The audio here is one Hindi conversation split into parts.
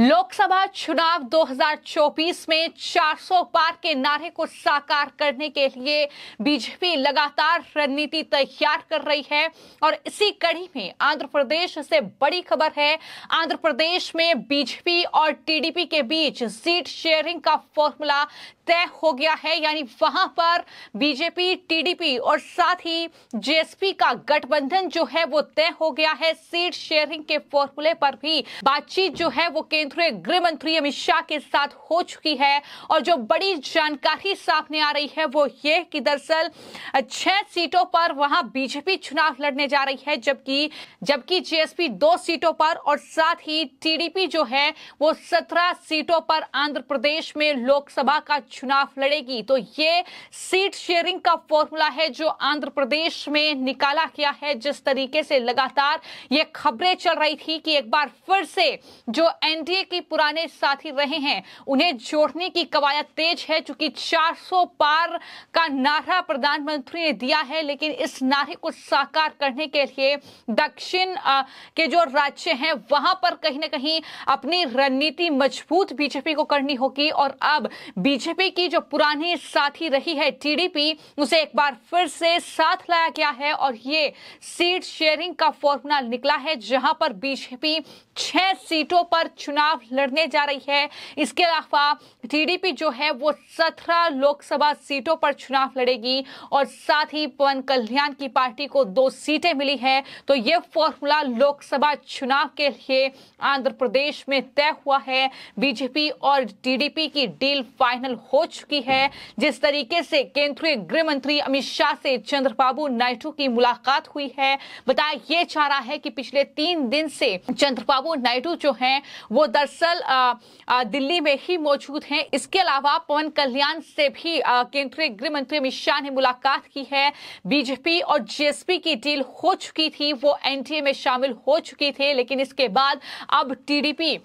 लोकसभा चुनाव 2024 में 400 पार के नारे को साकार करने के लिए बीजेपी लगातार रणनीति तैयार कर रही है और इसी कड़ी में आंध्र प्रदेश से बड़ी खबर है आंध्र प्रदेश में बीजेपी और टीडीपी के बीच सीट शेयरिंग का फॉर्मूला तय हो गया है यानी वहां पर बीजेपी टीडीपी और साथ ही जेएसपी का गठबंधन जो है वो तय हो गया है सीट शेयरिंग के फॉर्मूले पर भी बातचीत जो है वो केंद्रीय गृह मंत्री अमित शाह के साथ हो चुकी है और जो बड़ी जानकारी सामने आ रही है वो ये कि दरअसल छह सीटों पर वहां बीजेपी चुनाव लड़ने जा रही है जबकि जबकि जेएसपी दो सीटों पर और साथ ही टीडीपी जो है वो सत्रह सीटों पर आंध्र प्रदेश में लोकसभा का चुनाव लड़ेगी तो ये सीट शेयरिंग का फॉर्मूला है जो आंध्र प्रदेश में निकाला गया है जिस तरीके से लगातार ये खबरें चल रही थी कि एक बार फिर से जो एनडीए के पुराने साथी रहे हैं उन्हें जोड़ने की कवायद तेज है चूंकि 400 पार का नारा प्रधानमंत्री ने दिया है लेकिन इस नारे को साकार करने के लिए दक्षिण के जो राज्य हैं वहां पर कहीं ना कहीं अपनी रणनीति मजबूत बीजेपी को करनी होगी और अब बीजेपी की जो पुरानी साथी रही है टीडीपी उसे एक बार फिर से साथ लाया गया है और ये सीट शेयरिंग का फॉर्मूला निकला है जहां पर बीजेपी छह सीटों पर चुनाव लड़ने जा रही है इसके अलावा टीडीपी जो है वो सत्रह लोकसभा सीटों पर चुनाव लड़ेगी और साथ ही पवन कल्याण की पार्टी को दो सीटें मिली है तो ये फॉर्मूला लोकसभा चुनाव के लिए आंध्र प्रदेश में तय हुआ है बीजेपी और टीडीपी की डील फाइनल हो चुकी है जिस तरीके से केंद्रीय गृह मंत्री अमित शाह से चंद्रबाबू नायडू की मुलाकात हुई है बताया ये चाह रहा है कि पिछले तीन दिन से चंद्रबाबू नायडू जो हैं वो दरअसल दिल्ली में ही मौजूद हैं इसके अलावा पवन कल्याण से भी केंद्रीय गृह मंत्री अमित शाह ने मुलाकात की है बीजेपी और जेएसपी की डील हो चुकी थी वो एनडीए में शामिल हो चुकी थे लेकिन इसके बाद अब टीडीपी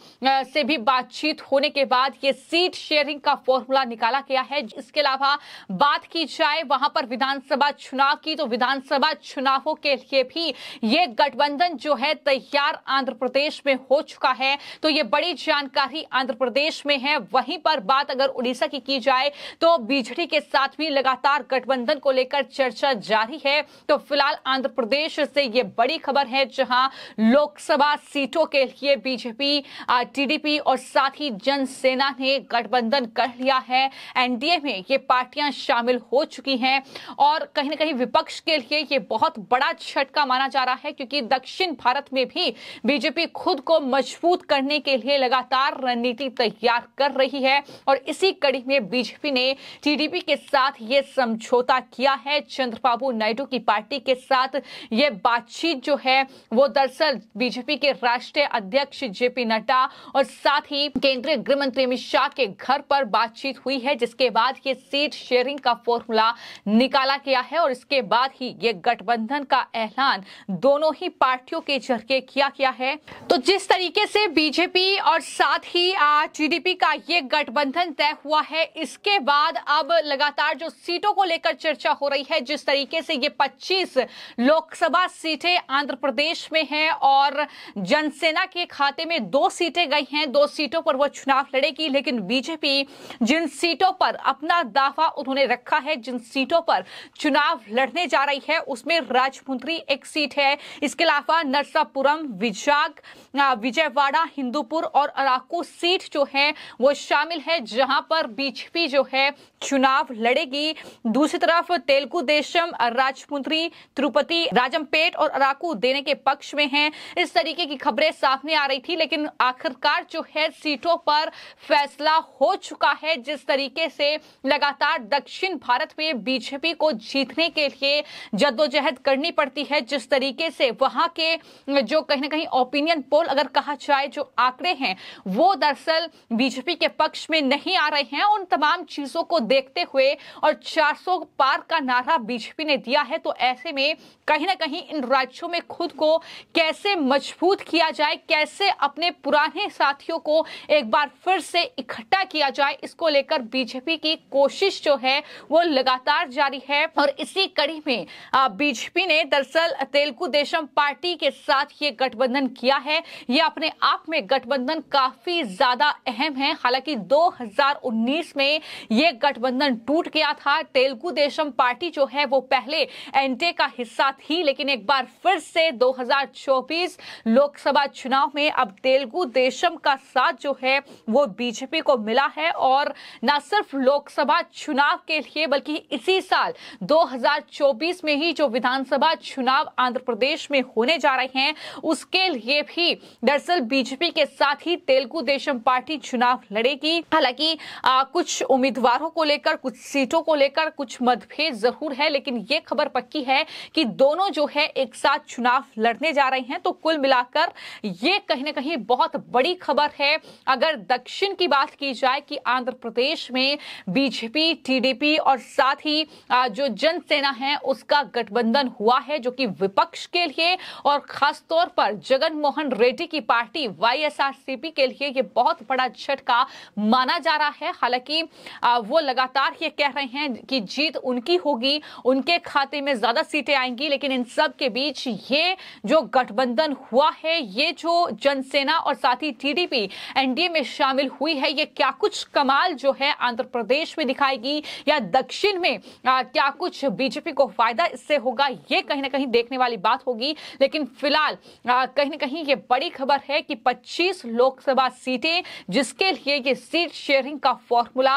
से भी बातचीत होने के बाद ये सीट शेयरिंग का फॉर्मूला निकाला गया है इसके अलावा बात की जाए वहां पर विधानसभा चुनाव की तो विधानसभा चुनावों के लिए भी ये गठबंधन जो है तैयार आंध्र प्रदेश में हो चुका है तो ये बड़ी जानकारी आंध्र प्रदेश में है वहीं पर बात अगर उड़ीसा की की जाए तो बीजेडी के साथ भी लगातार गठबंधन को लेकर चर्चा जारी है तो फिलहाल आंध्र प्रदेश से ये बड़ी खबर है जहां लोकसभा सीटों के लिए बीजेपी टीडीपी और साथ ही जनसेना ने गठबंधन कर लिया है एनडीए में ये पार्टियां शामिल हो चुकी हैं और कहीं ना कहीं विपक्ष के लिए ये बहुत बड़ा झटका माना जा रहा है क्योंकि दक्षिण भारत में भी बीजेपी खुद को मजबूत करने करने के लिए लगातार रणनीति तैयार कर रही है और इसी कड़ी में बीजेपी ने टीडीपी के साथ ये समझौता किया है चंद्रबाबू नायडू की पार्टी के साथ ये बातचीत जो है वो दरअसल बीजेपी के राष्ट्रीय अध्यक्ष जेपी नड्डा और साथ ही केंद्रीय गृह मंत्री अमित शाह के घर पर बातचीत हुई है जिसके बाद ये सीट शेयरिंग का फॉर्मूला निकाला गया है और इसके बाद ही ये गठबंधन का ऐलान दोनों ही पार्टियों के जरिए किया गया है तो जिस तरीके से बीजेपी बीजेपी और साथ ही टीडीपी का ये गठबंधन तय हुआ है इसके बाद अब लगातार जो सीटों को लेकर चर्चा हो रही है जिस तरीके से ये 25 लोकसभा सीटें आंध्र प्रदेश में हैं और जनसेना के खाते में दो सीटें गई हैं दो सीटों पर वो चुनाव लड़ेगी लेकिन बीजेपी जिन सीटों पर अपना दावा उन्होंने रखा है जिन सीटों पर चुनाव लड़ने जा रही है उसमें राजमुंदरी एक सीट है इसके अलावा नरसापुरम विजाग विजयवाड़ा हिंदूपुर और अराकू सीट जो है वो शामिल है जहां पर बीजेपी जो है चुनाव लड़ेगी दूसरी तरफ तेलुगु देशम राजमुंत्री तिरुपति राजमपेट और अराकू देने के पक्ष में हैं इस तरीके की खबरें सामने आ रही थी लेकिन आखिरकार जो है सीटों पर फैसला हो चुका है जिस तरीके से लगातार दक्षिण भारत में बीजेपी को जीतने के लिए जद्दोजहद करनी पड़ती है जिस तरीके से वहां के जो कहीं ना कहीं ओपिनियन पोल अगर कहा जाए जो आंकड़े हैं वो दरअसल बीजेपी के पक्ष में नहीं आ रहे हैं उन तमाम चीजों को देखते हुए और 400 पार का नारा बीजेपी ने दिया है तो ऐसे में कहीं ना कहीं इन राज्यों में खुद को कैसे मजबूत किया जाए कैसे अपने पुराने साथियों को एक बार फिर से इकट्ठा किया जाए इसको लेकर बीजेपी की कोशिश जो है वो लगातार जारी है और इसी कड़ी में बीजेपी ने दरअसल तेलुगु देशम पार्टी के साथ ये गठबंधन किया है यह अपने आप में गठबंधन काफी ज्यादा अहम है हालांकि 2019 में यह गठबंधन टूट गया था तेलुगु देशम पार्टी जो है वो पहले एनडीए का हिस्सा थी लेकिन एक बार फिर से 2024 लोकसभा चुनाव में अब तेलुगु देशम का साथ जो है वो बीजेपी को मिला है और न सिर्फ लोकसभा चुनाव के लिए बल्कि इसी साल 2024 में ही जो विधानसभा चुनाव आंध्र प्रदेश में होने जा रहे हैं उसके लिए भी दरअसल बीजेपी के साथ ही तेलुगु देशम पार्टी चुनाव लड़ेगी हालांकि कुछ उम्मीदवारों को लेकर कुछ सीटों को लेकर कुछ मतभेद जरूर है लेकिन ये खबर पक्की है कि दोनों जो है एक साथ चुनाव लड़ने जा रहे हैं तो कुल मिलाकर ये कहीं ना कहीं बहुत बड़ी खबर है अगर दक्षिण की बात की जाए कि आंध्र प्रदेश में बीजेपी टीडीपी और साथ ही जो जनसेना है उसका गठबंधन हुआ है जो कि विपक्ष के लिए और खासतौर पर जगनमोहन रेड्डी की पार्टी वाई टीएसआरसीपी के लिए ये बहुत बड़ा झटका माना जा रहा है हालांकि वो लगातार ये कह रहे हैं कि जीत उनकी होगी उनके खाते में ज्यादा सीटें आएंगी लेकिन इन सब के बीच ये जो गठबंधन हुआ है ये जो जनसेना और साथ ही टीडीपी एनडीए में शामिल हुई है ये क्या कुछ कमाल जो है आंध्र प्रदेश में दिखाएगी या दक्षिण में आ, क्या कुछ बीजेपी को फायदा इससे होगा ये कहीं ना कहीं देखने वाली बात होगी लेकिन फिलहाल कहीं ना कहीं ये बड़ी खबर है कि पच्चीस पच्चीस लोकसभा सीटें जिसके लिए ये सीट शेयरिंग का फॉर्मूला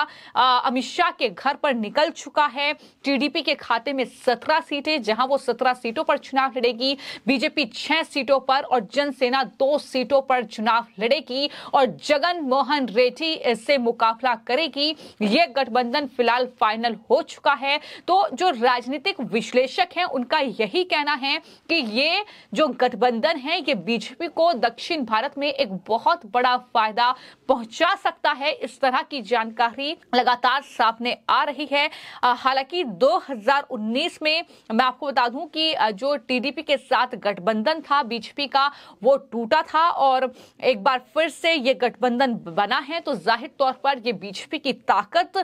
अमित शाह के घर पर निकल चुका है टीडीपी के खाते में सत्रह सीटें जहां वो सत्रह सीटों पर चुनाव लड़ेगी बीजेपी छह सीटों पर और जनसेना दो सीटों पर चुनाव लड़ेगी और जगन मोहन रेड्डी इससे मुकाबला करेगी ये गठबंधन फिलहाल फाइनल हो चुका है तो जो राजनीतिक विश्लेषक हैं उनका यही कहना है कि ये जो गठबंधन है ये बीजेपी को दक्षिण भारत में एक बहुत बड़ा फायदा पहुंचा सकता है इस तरह की जानकारी लगातार सामने आ रही है हालांकि 2019 में मैं आपको बता दूं कि जो टीडीपी के साथ गठबंधन था बीजेपी का वो टूटा था और एक बार फिर से ये गठबंधन बना है तो जाहिर तौर पर ये बीजेपी की ताकत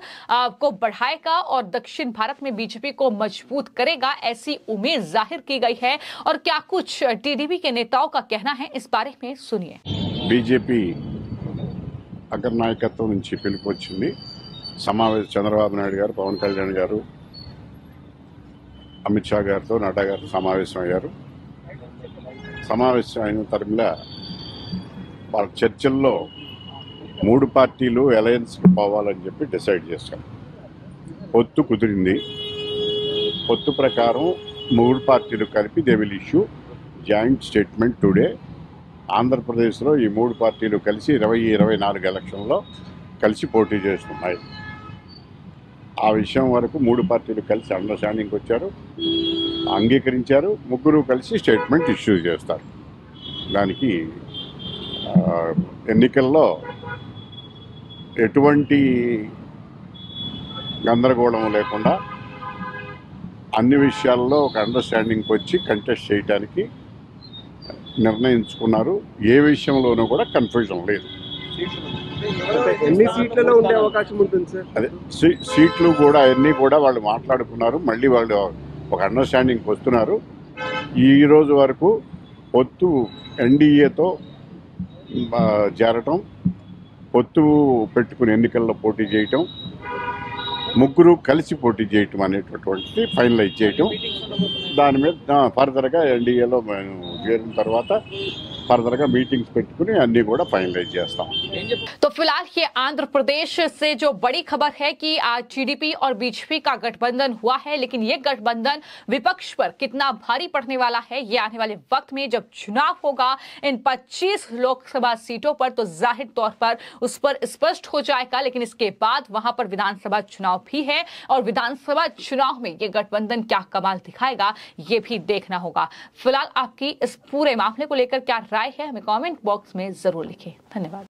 को बढ़ाएगा और दक्षिण भारत में बीजेपी को मजबूत करेगा ऐसी उम्मीद जाहिर की गई है और क्या कुछ टीडीपी के नेताओं का कहना है इस बारे में सुनिए బీజేపీ అగ్రనాయకత్వం నాయకత్వం నుంచి పిలుపు వచ్చింది సమావేశం చంద్రబాబు నాయుడు గారు పవన్ కళ్యాణ్ గారు అమిత్ షా గారితో నడ్డా గారితో సమావేశం అయ్యారు సమావేశం అయిన తరంలో వాళ్ళ చర్చల్లో మూడు పార్టీలు అలయన్స్కి పోవాలని చెప్పి డిసైడ్ చేశారు పొత్తు కుదిరింది పొత్తు ప్రకారం మూడు పార్టీలు కలిపి they will issue joint statement today ఆంధ్రప్రదేశ్లో ఈ మూడు పార్టీలు కలిసి ఇరవై ఇరవై నాలుగు ఎలక్షన్లో కలిసి పోటీ చేస్తున్నాయి ఆ విషయం వరకు మూడు పార్టీలు కలిసి అండర్స్టాండింగ్కి వచ్చారు అంగీకరించారు ముగ్గురు కలిసి స్టేట్మెంట్ ఇష్యూ చేస్తారు దానికి ఎన్నికల్లో ఎటువంటి గందరగోళం లేకుండా అన్ని విషయాల్లో ఒక అండర్స్టాండింగ్కి వచ్చి కంటెస్ట్ చేయడానికి నిర్ణయించుకున్నారు ఏ విషయంలోనూ కూడా కన్ఫ్యూజన్ లేదు ఎన్ని అదే సీట్లు కూడా అన్నీ కూడా వాళ్ళు మాట్లాడుకున్నారు మళ్ళీ వాళ్ళు ఒక అండర్స్టాండింగ్కి వస్తున్నారు ఈ రోజు వరకు పొత్తు ఎన్డీఏతో చేరటం పొత్తు పెట్టుకుని ఎన్నికల్లో పోటీ చేయటం ముగ్గురు కలిసి పోటీ చేయటం అనేటటువంటిది ఫైనలైజ్ చేయటం దాని మీద ఫర్దర్గా ఎన్డీఏలో మేము చేయడం తర్వాత फर्दर का మీటింగ్స్ పెట్టుకుని అన్ని तो फिलहाल ये आंध्र प्रदेश से जो बड़ी खबर है कि आज जीडीपी और बीजेपी का गठबंधन हुआ है लेकिन ये गठबंधन विपक्ष पर कितना भारी पड़ने वाला है ये आने वाले वक्त में जब चुनाव होगा इन 25 लोकसभा सीटों पर तो जाहिर तौर पर उस पर स्पष्ट हो जाएगा लेकिन इसके बाद वहां पर विधानसभा चुनाव भी है और विधानसभा चुनाव में ये गठबंधन क्या कमाल दिखाएगा ये भी देखना होगा फिलहाल आपकी इस पूरे मामले को लेकर क्या राय है हमें कमेंट बॉक्स में ज़रूर लिखें धन्यवाद